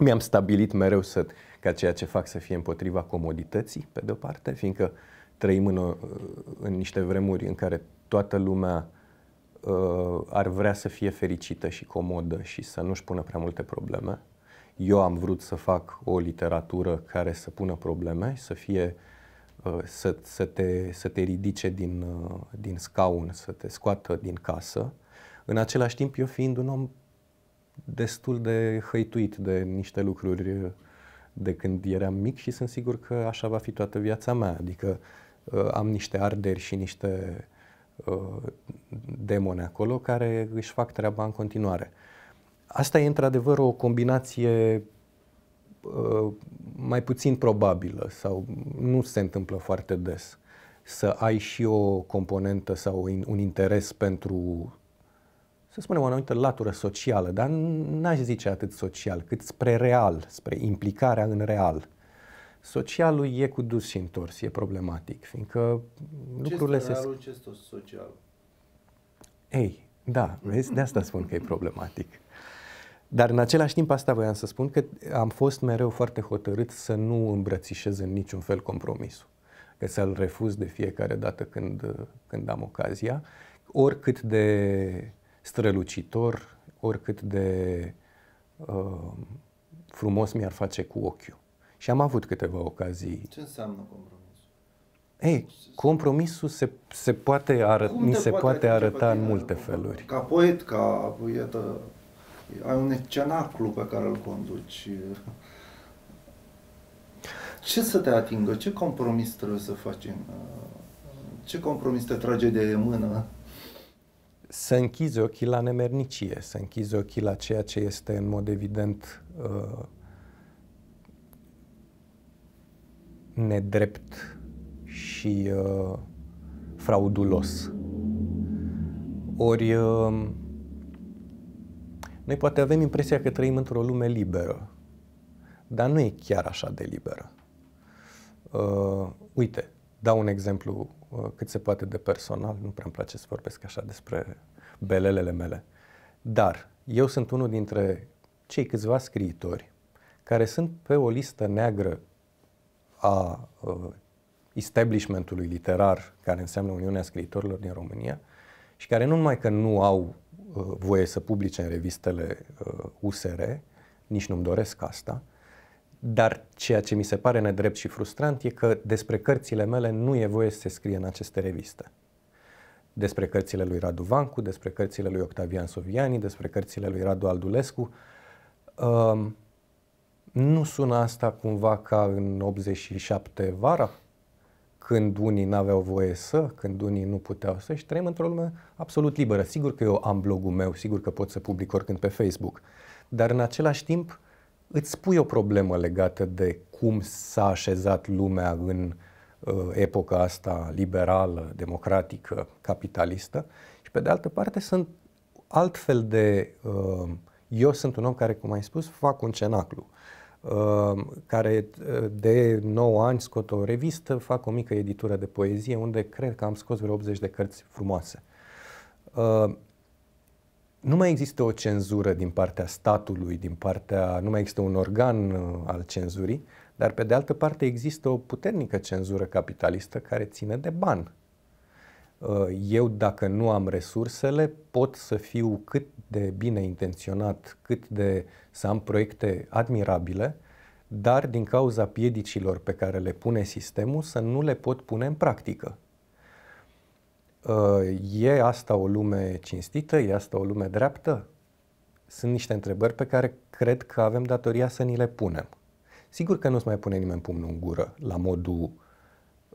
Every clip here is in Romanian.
Mi-am stabilit mereu să, ca ceea ce fac să fie împotriva comodității, pe de-o parte, fiindcă trăim în, în niște vremuri în care toată lumea uh, ar vrea să fie fericită și comodă și să nu-și pună prea multe probleme. Eu am vrut să fac o literatură care să pună probleme, să fie uh, să, să, te, să te ridice din, uh, din scaun, să te scoată din casă. În același timp, eu fiind un om destul de hăituit de niște lucruri de când eram mic și sunt sigur că așa va fi toată viața mea. Adică uh, am niște arderi și niște uh, demoni acolo care își fac treaba în continuare. Asta e într-adevăr o combinație uh, mai puțin probabilă sau nu se întâmplă foarte des să ai și o componentă sau un interes pentru să spunem, o anumită latură socială, dar n-aș zice atât social, cât spre real, spre implicarea în real. Socialul e cu dus și întors, e problematic, fiindcă ce lucrurile se... Realul, ce este social? Ei, da, vezi, de asta spun că e problematic. Dar în același timp asta voiam să spun că am fost mereu foarte hotărât să nu îmbrățișez în niciun fel compromisul. Că să-l refuz de fiecare dată când, când am ocazia, oricât de strălucitor, oricât de uh, frumos mi-ar face cu ochiul. Și am avut câteva ocazii. Ce înseamnă compromisul? Ei, compromisul se, se poate arăta, mi se poate, poate arăta în multe feluri. Ca poet, ca, iată, ai un cenaclu pe care îl conduci. Ce să te atingă? Ce compromis trebuie să faci? În, uh, ce compromis te trage de mână? să închizi ochii la nemernicie, să închizi ochii la ceea ce este în mod evident uh, nedrept și uh, fraudulos. Ori uh, noi poate avem impresia că trăim într-o lume liberă, dar nu e chiar așa de liberă. Uh, uite, dau un exemplu Uh, cât se poate de personal, nu prea îmi place să vorbesc așa despre belelele mele, dar eu sunt unul dintre cei câțiva scriitori care sunt pe o listă neagră a uh, establishmentului literar, care înseamnă Uniunea Scriitorilor din România, și care nu numai că nu au uh, voie să publice în revistele uh, USR, nici nu-mi doresc asta, uh, dar ceea ce mi se pare nedrept și frustrant e că despre cărțile mele nu e voie să se scrie în aceste reviste. Despre cărțile lui Radu Vancu, despre cărțile lui Octavian Soviani, despre cărțile lui Radu Aldulescu. Um, nu sună asta cumva ca în 87 vara, când unii n-aveau voie să, când unii nu puteau să și trăim într-o lume absolut liberă. Sigur că eu am blogul meu, sigur că pot să public oricând pe Facebook, dar în același timp îți pui o problemă legată de cum s-a așezat lumea în uh, epoca asta liberală, democratică, capitalistă și pe de altă parte sunt altfel de... Uh, eu sunt un om care, cum ai spus, fac un cenaclu, uh, care uh, de 9 ani scot o revistă, fac o mică editură de poezie unde cred că am scos vreo 80 de cărți frumoase. Uh, nu mai există o cenzură din partea statului, din partea, nu mai există un organ uh, al cenzurii, dar pe de altă parte există o puternică cenzură capitalistă care ține de bani. Uh, eu, dacă nu am resursele, pot să fiu cât de bine intenționat, cât de să am proiecte admirabile, dar din cauza piedicilor pe care le pune sistemul să nu le pot pune în practică. Uh, e asta o lume cinstită? E asta o lume dreaptă? Sunt niște întrebări pe care cred că avem datoria să ni le punem. Sigur că nu-ți mai pune nimeni pumnul în gură, la modul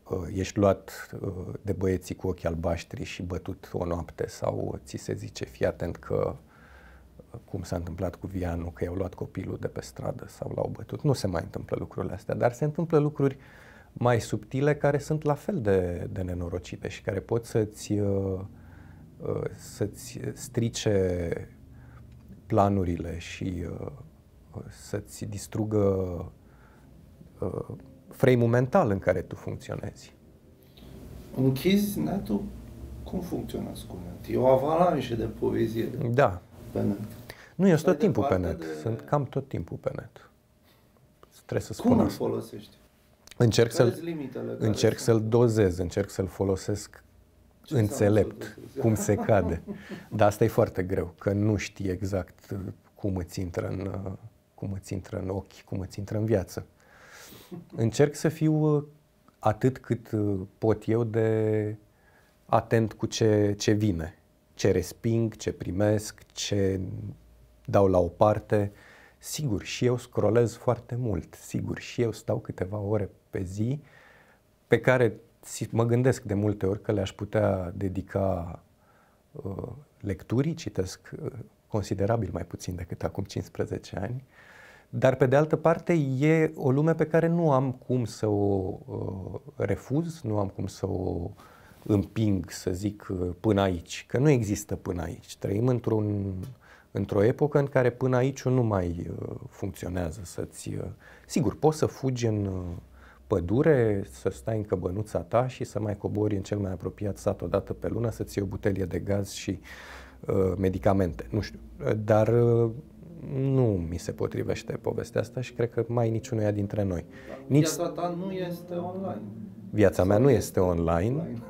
uh, ești luat uh, de băieții cu ochii albaștri și bătut o noapte sau ți se zice, fii atent că cum s-a întâmplat cu Vianu, că i-au luat copilul de pe stradă sau l-au bătut. Nu se mai întâmplă lucrurile astea, dar se întâmplă lucruri uh, mai subtile care sunt la fel de, de nenorocite și care pot să-ți, uh, uh, să-ți strice planurile și uh, să-ți distrugă frame mental în care tu funcționezi. Închizi netul, cum funcționează cu net? E o avalanșă de poezie de da. pe net. Nu, eu sunt tot timpul pe net. De... Sunt cam tot timpul pe net. Trebuie să spun Cum îl folosești? Încerc să-l, încerc să-l dozez, încerc să-l folosesc ce înțelept, cum se cade. Dar asta e foarte greu, că nu știi exact uh, cum îți intră în, uh, cum îți intră în ochi, cum îți intră în viață. Încerc să fiu uh, atât cât pot eu de atent cu ce, ce vine, ce resping, ce primesc, ce dau la o parte. Sigur, și eu scrollez foarte mult, sigur, și eu stau câteva ore pe zi pe care mă gândesc de multe ori că le-aș putea dedica uh, lecturii, citesc uh, considerabil mai puțin decât acum 15 ani, dar pe de altă parte e o lume pe care nu am cum să o uh, refuz, nu am cum să o împing, să zic, uh, până aici, că nu există până aici. Trăim într-un uh, într-o epocă în care până aici nu mai uh, funcționează să-ți... Uh, sigur, poți să fugi în uh, pădure, să stai în căbănuța ta și să mai cobori în cel mai apropiat sat o dată pe lună, să-ți iei o butelie de gaz și uh, medicamente, nu știu. Dar nu mi se potrivește povestea asta și cred că mai niciunul dintre noi. Da. Nici... Viața ta nu este online. Viața mea nu este online. online.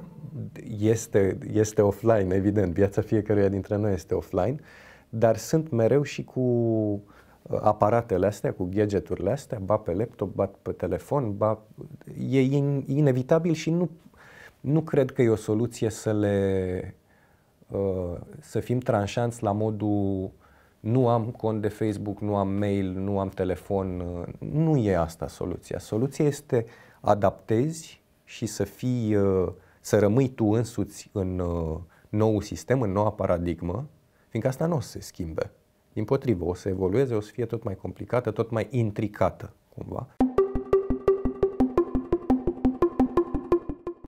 Este, este offline, evident. Viața fiecăruia dintre noi este offline. Uh, dar sunt mereu și cu uh, aparatele astea, cu gadgeturile astea, ba pe laptop, ba pe telefon, ba... e in, inevitabil și nu, nu cred că e o soluție să le uh, să fim tranșanți la modul nu am cont de Facebook, nu am mail, nu am telefon, uh, nu e asta soluția. Soluția este adaptezi și să fii, uh, să rămâi tu însuți în nou sistem, în noua paradigmă, Fiindcă asta nu o să se schimbe. Din potrivă, o să evolueze, o să fie tot mai complicată, tot mai intricată, cumva.